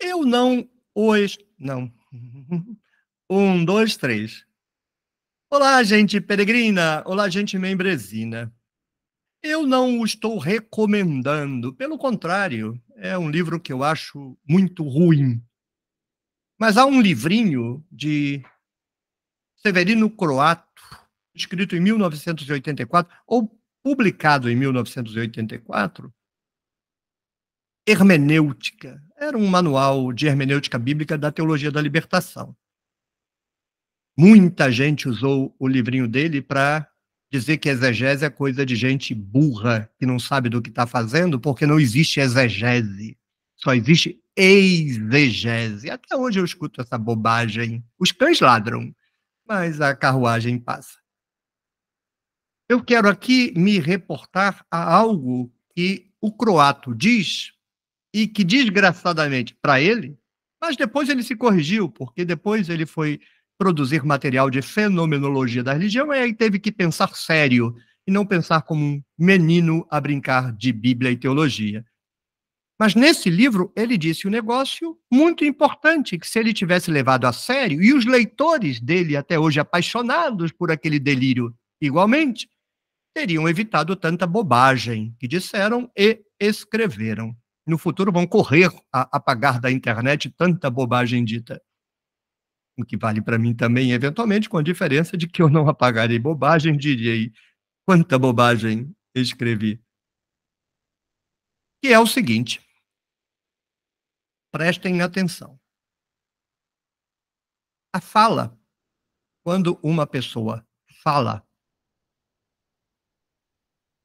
Eu não hoje. Não. Um, dois, três. Olá, gente peregrina. Olá, gente membresina. Eu não o estou recomendando. Pelo contrário, é um livro que eu acho muito ruim. Mas há um livrinho de Severino Croato, escrito em 1984, ou publicado em 1984, hermenêutica. Era um manual de hermenêutica bíblica da teologia da libertação. Muita gente usou o livrinho dele para dizer que exegese é coisa de gente burra, que não sabe do que está fazendo, porque não existe exegese. Só existe exegese. Até hoje eu escuto essa bobagem? Os cães ladram, mas a carruagem passa. Eu quero aqui me reportar a algo que o croato diz e que desgraçadamente para ele, mas depois ele se corrigiu, porque depois ele foi produzir material de fenomenologia da religião e aí teve que pensar sério e não pensar como um menino a brincar de Bíblia e teologia. Mas nesse livro ele disse um negócio muito importante que se ele tivesse levado a sério e os leitores dele até hoje apaixonados por aquele delírio igualmente teriam evitado tanta bobagem que disseram e escreveram no futuro vão correr a apagar da internet tanta bobagem dita. O que vale para mim também, eventualmente, com a diferença de que eu não apagarei bobagem, direi quanta bobagem escrevi. Que é o seguinte: prestem atenção. A fala, quando uma pessoa fala,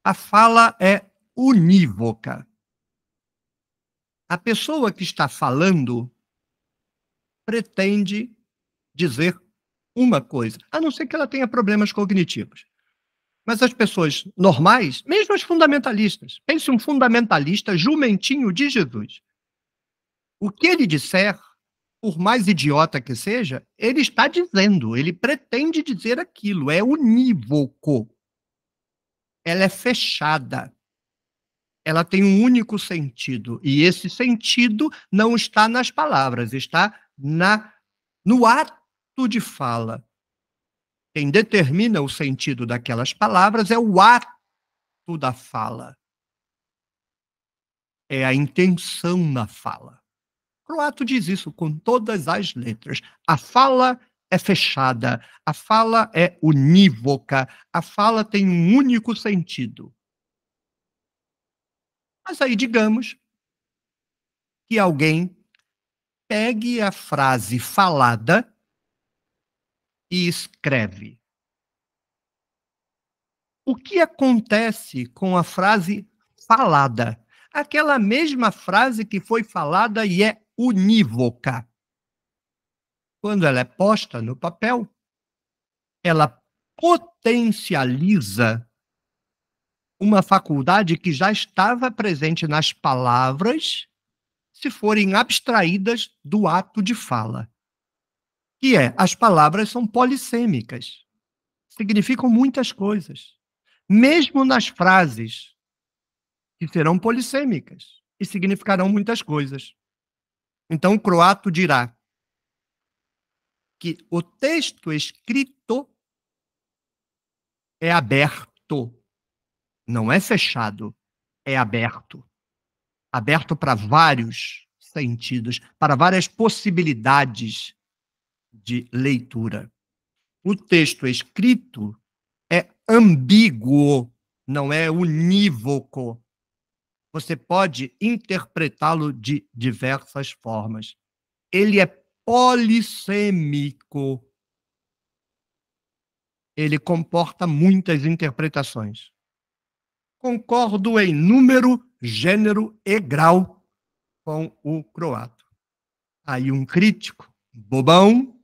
a fala é unívoca a pessoa que está falando pretende dizer uma coisa, a não ser que ela tenha problemas cognitivos. Mas as pessoas normais, mesmo as fundamentalistas, pense um fundamentalista jumentinho de Jesus. O que ele disser, por mais idiota que seja, ele está dizendo, ele pretende dizer aquilo, é unívoco. Ela é fechada ela tem um único sentido, e esse sentido não está nas palavras, está na no ato de fala. Quem determina o sentido daquelas palavras é o ato da fala. É a intenção na fala. Croato diz isso com todas as letras. A fala é fechada, a fala é unívoca, a fala tem um único sentido. Mas aí, digamos que alguém pegue a frase falada e escreve. O que acontece com a frase falada? Aquela mesma frase que foi falada e é unívoca. Quando ela é posta no papel, ela potencializa uma faculdade que já estava presente nas palavras, se forem abstraídas do ato de fala. Que é, as palavras são polissêmicas, significam muitas coisas, mesmo nas frases, que serão polissêmicas e significarão muitas coisas. Então, o croato dirá que o texto escrito é aberto não é fechado, é aberto. Aberto para vários sentidos, para várias possibilidades de leitura. O texto escrito é ambíguo, não é unívoco. Você pode interpretá-lo de diversas formas. Ele é polissêmico. Ele comporta muitas interpretações concordo em número, gênero e grau com o croato. Aí um crítico, bobão.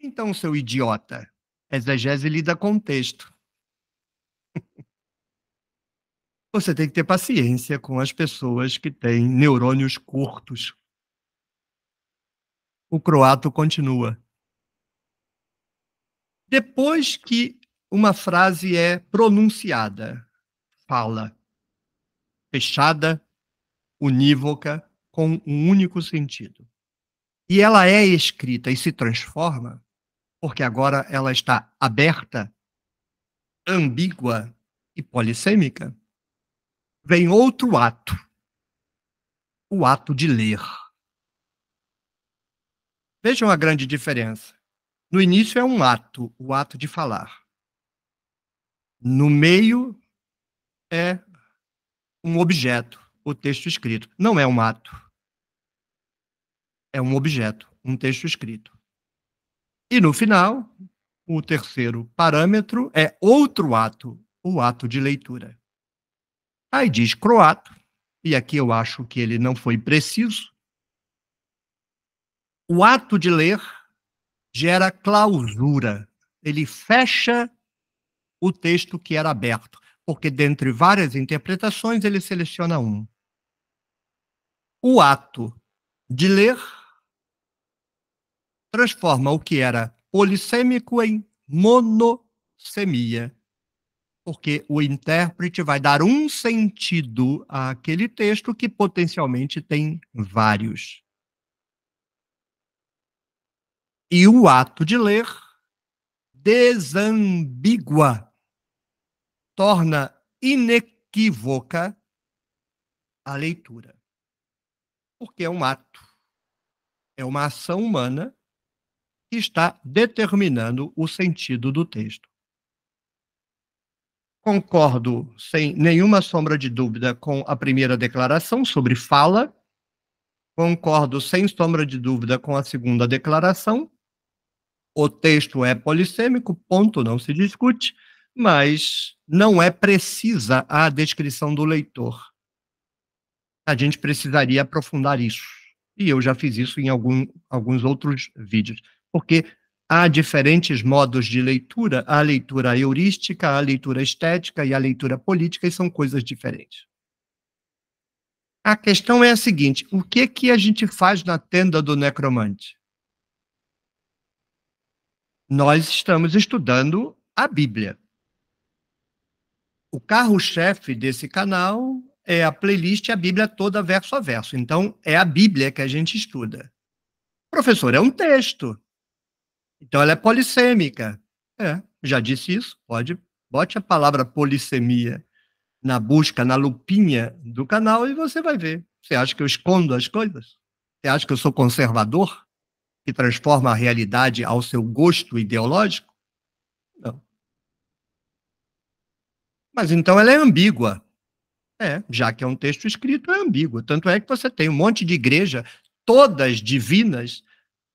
Então, seu idiota, exegese lida com texto. Você tem que ter paciência com as pessoas que têm neurônios curtos. O croato continua. Depois que uma frase é pronunciada, fala fechada, unívoca, com um único sentido. E ela é escrita e se transforma porque agora ela está aberta, ambígua e polissêmica. Vem outro ato, o ato de ler. Vejam a grande diferença. No início é um ato, o ato de falar. No meio é um objeto, o texto escrito. Não é um ato. É um objeto, um texto escrito. E no final, o terceiro parâmetro é outro ato, o ato de leitura. Aí diz croato, e aqui eu acho que ele não foi preciso. O ato de ler gera clausura, ele fecha o texto que era aberto porque dentre várias interpretações ele seleciona um. O ato de ler transforma o que era polissêmico em monossemia, porque o intérprete vai dar um sentido àquele texto que potencialmente tem vários. E o ato de ler desambigua torna inequívoca a leitura. Porque é um ato, é uma ação humana que está determinando o sentido do texto. Concordo sem nenhuma sombra de dúvida com a primeira declaração sobre fala. Concordo sem sombra de dúvida com a segunda declaração. O texto é polissêmico, ponto, não se discute mas não é precisa a descrição do leitor. A gente precisaria aprofundar isso. E eu já fiz isso em algum, alguns outros vídeos. Porque há diferentes modos de leitura: a leitura heurística, a leitura estética e a leitura política, e são coisas diferentes. A questão é a seguinte: o que que a gente faz na tenda do necromante? Nós estamos estudando a Bíblia o carro-chefe desse canal é a playlist A Bíblia Toda Verso a Verso. Então, é a Bíblia que a gente estuda. Professor, é um texto. Então, ela é polissêmica. É, já disse isso. Pode, bote a palavra polissemia na busca, na lupinha do canal e você vai ver. Você acha que eu escondo as coisas? Você acha que eu sou conservador? Que transforma a realidade ao seu gosto ideológico? Não. Mas então ela é ambígua. É, já que é um texto escrito, é ambígua. Tanto é que você tem um monte de igreja, todas divinas,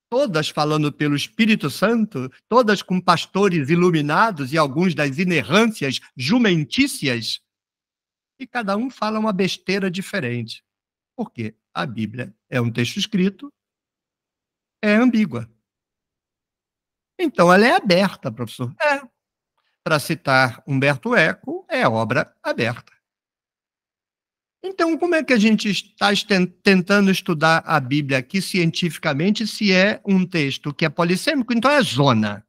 todas falando pelo Espírito Santo, todas com pastores iluminados e alguns das inerrâncias jumentícias, e cada um fala uma besteira diferente. Porque a Bíblia é um texto escrito, é ambígua. Então ela é aberta, professor. É, para citar Humberto Eco, é obra aberta. Então, como é que a gente está tentando estudar a Bíblia aqui cientificamente, se é um texto que é polissêmico? Então, é zona.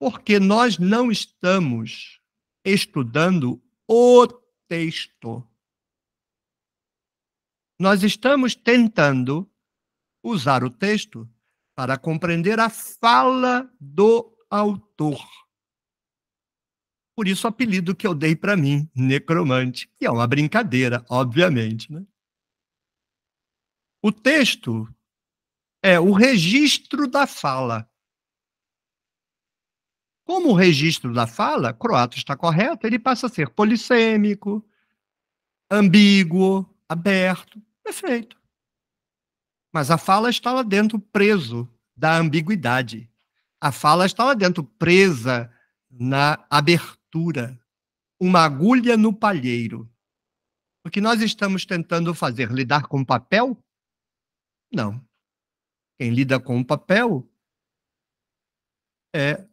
Porque nós não estamos estudando o texto. Nós estamos tentando usar o texto para compreender a fala do autor. Por isso o apelido que eu dei para mim, necromante, que é uma brincadeira, obviamente. Né? O texto é o registro da fala. Como o registro da fala, croato está correto, ele passa a ser polissêmico, ambíguo, aberto. Perfeito. Mas a fala está lá dentro preso da ambiguidade. A fala está lá dentro presa na abertura, uma agulha no palheiro. O que nós estamos tentando fazer? Lidar com papel? Não. Quem lida com papel é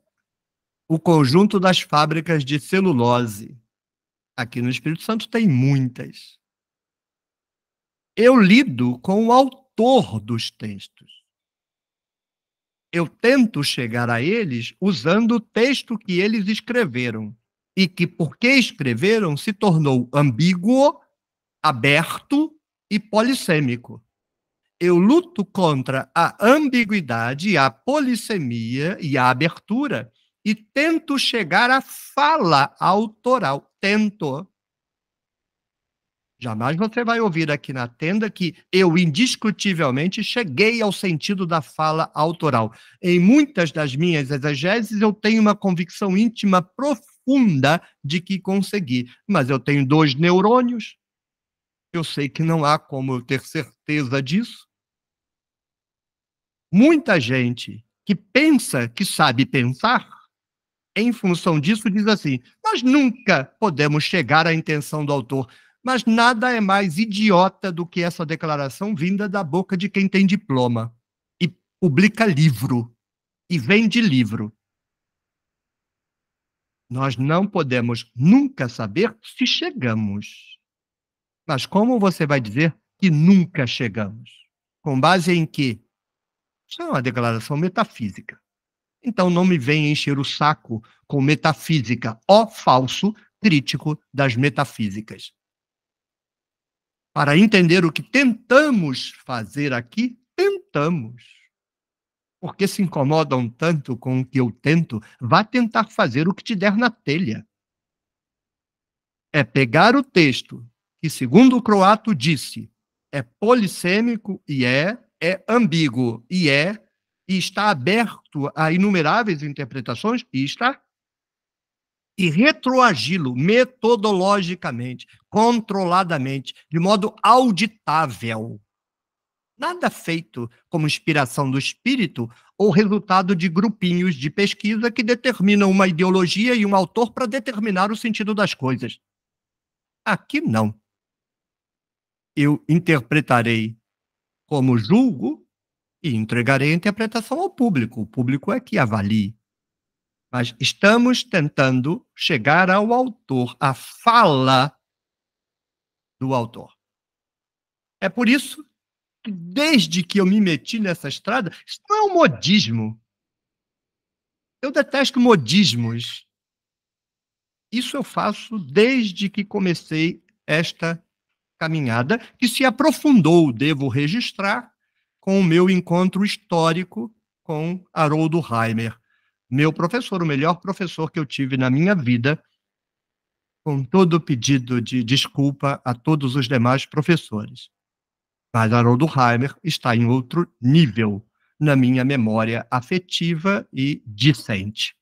o conjunto das fábricas de celulose. Aqui no Espírito Santo tem muitas. Eu lido com o autor autor dos textos. Eu tento chegar a eles usando o texto que eles escreveram e que, porque escreveram, se tornou ambíguo, aberto e polissêmico. Eu luto contra a ambiguidade, a polissemia e a abertura e tento chegar à fala autoral. Tento. Jamais você vai ouvir aqui na tenda que eu indiscutivelmente cheguei ao sentido da fala autoral. Em muitas das minhas exegeses, eu tenho uma convicção íntima profunda de que consegui, mas eu tenho dois neurônios. Eu sei que não há como eu ter certeza disso. Muita gente que pensa que sabe pensar, em função disso, diz assim: nós nunca podemos chegar à intenção do autor. Mas nada é mais idiota do que essa declaração vinda da boca de quem tem diploma e publica livro e vende livro. Nós não podemos nunca saber se chegamos. Mas como você vai dizer que nunca chegamos? Com base em quê? Isso é uma declaração metafísica. Então não me venha encher o saco com metafísica, ó falso crítico das metafísicas. Para entender o que tentamos fazer aqui, tentamos. Porque se incomodam tanto com o que eu tento? Vá tentar fazer o que te der na telha. É pegar o texto, que segundo o croato disse, é polissêmico e é, é ambíguo e é, e está aberto a inumeráveis interpretações e está e retroagi-lo metodologicamente, controladamente, de modo auditável. Nada feito como inspiração do espírito ou resultado de grupinhos de pesquisa que determinam uma ideologia e um autor para determinar o sentido das coisas. Aqui não. Eu interpretarei como julgo e entregarei a interpretação ao público. O público é que avalie. Mas estamos tentando chegar ao autor, à fala do autor. É por isso que, desde que eu me meti nessa estrada, isso não é um modismo. Eu detesto modismos. Isso eu faço desde que comecei esta caminhada, que se aprofundou, devo registrar, com o meu encontro histórico com Haroldo Heimer meu professor, o melhor professor que eu tive na minha vida, com todo o pedido de desculpa a todos os demais professores. Mas Haroldo Heimer está em outro nível na minha memória afetiva e discente.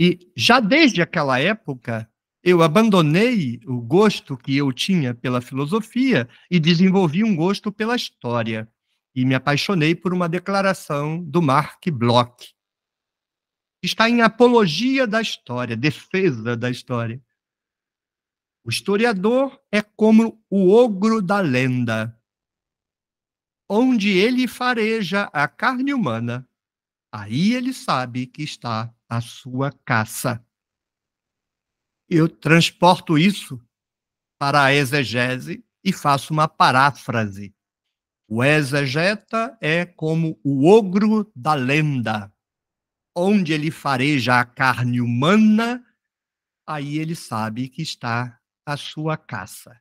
E já desde aquela época, eu abandonei o gosto que eu tinha pela filosofia e desenvolvi um gosto pela história e me apaixonei por uma declaração do Mark Bloch. Está em Apologia da História, Defesa da História. O historiador é como o ogro da lenda, onde ele fareja a carne humana, aí ele sabe que está a sua caça. Eu transporto isso para a exegese e faço uma paráfrase o exegeta é como o ogro da lenda, onde ele fareja a carne humana, aí ele sabe que está a sua caça.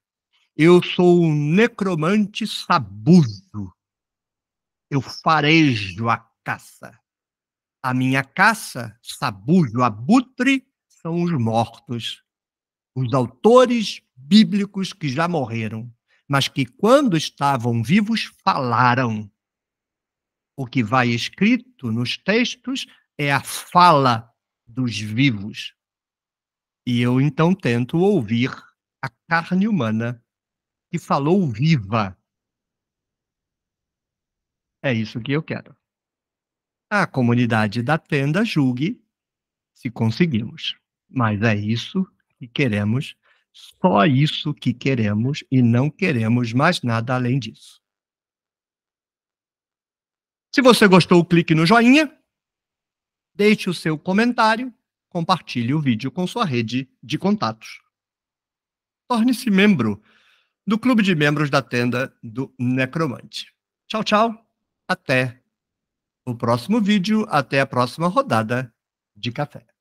Eu sou um necromante sabuso. Eu farejo a caça. A minha caça, sabujo, abutre, são os mortos, os autores bíblicos que já morreram mas que, quando estavam vivos, falaram. O que vai escrito nos textos é a fala dos vivos. E eu então tento ouvir a carne humana que falou viva. É isso que eu quero. A comunidade da tenda julgue se conseguimos, mas é isso que queremos só isso que queremos e não queremos mais nada além disso. Se você gostou, clique no joinha, deixe o seu comentário, compartilhe o vídeo com sua rede de contatos. Torne-se membro do Clube de Membros da Tenda do Necromante. Tchau, tchau. Até o próximo vídeo, até a próxima rodada de café.